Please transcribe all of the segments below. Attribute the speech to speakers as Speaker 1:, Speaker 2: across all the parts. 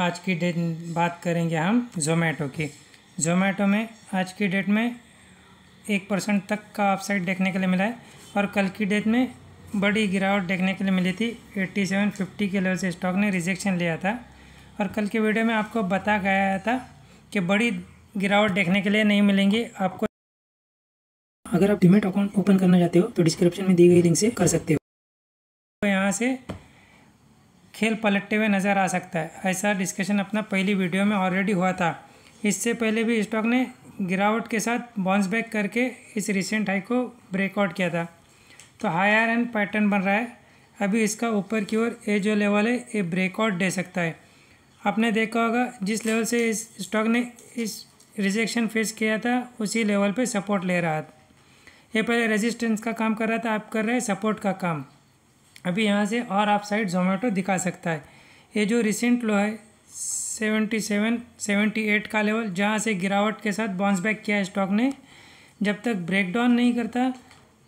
Speaker 1: आज की डेट बात करेंगे हम जोमेटो की जोमेटो में आज की डेट में एक परसेंट
Speaker 2: तक का अपसाइड देखने के लिए मिला है और कल की डेट में बड़ी गिरावट देखने के लिए मिली थी एट्टी सेवन फिफ्टी के लेवल से स्टॉक ने रिजेक्शन लिया था और कल के वीडियो में आपको बता गया था कि बड़ी गिरावट देखने के लिए नहीं मिलेंगी आपको
Speaker 3: अगर आप डिमेट अकाउंट ओपन करना चाहते हो तो डिस्क्रिप्शन में दी गई लिंक से कर सकते हो
Speaker 2: तो यहाँ से खेल पलटते हुए नजर आ सकता है ऐसा डिस्कशन अपना पहली वीडियो में ऑलरेडी हुआ था इससे पहले भी स्टॉक ने गिरावट के साथ बाउंस बैक करके इस रिसेंट हाई को ब्रेकआउट किया था तो हायर एंड पैटर्न बन रहा है अभी इसका ऊपर की ओर ए जो लेवल है ये ब्रेकआउट दे सकता है आपने देखा होगा जिस लेवल से इस स्टॉक ने इस रिजेक्शन फेस किया था उसी लेवल पे सपोर्ट ले रहा था ये पहले रेजिस्टेंस का काम कर रहा था आप कर रहे हैं सपोर्ट का काम अभी यहाँ से और आप साइड जोमेटो दिखा सकता है ये जो रिसेंट लो है सेवेंटी सेवन सेवेंटी एट का लेवल जहाँ से गिरावट के साथ बाउंस बैक किया है स्टॉक ने जब तक ब्रेकडाउन नहीं करता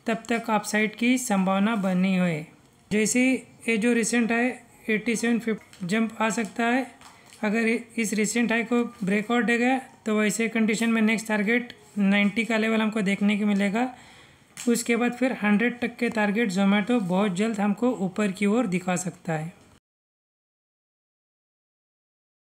Speaker 2: तब तक आप साइड की संभावना बनी हुई जैसे ये जो रिसेंट है एट्टी सेवन फिफ्टी जंप आ सकता है अगर इस रिसेंट हाई को ब्रेकआउट देगा तो वैसे कंडीशन में नेक्स्ट टारगेट 90 का लेवल हमको देखने को
Speaker 1: मिलेगा उसके बाद फिर हंड्रेड तक के टारगेट जोमेटो बहुत जल्द हमको ऊपर की ओर दिखा सकता है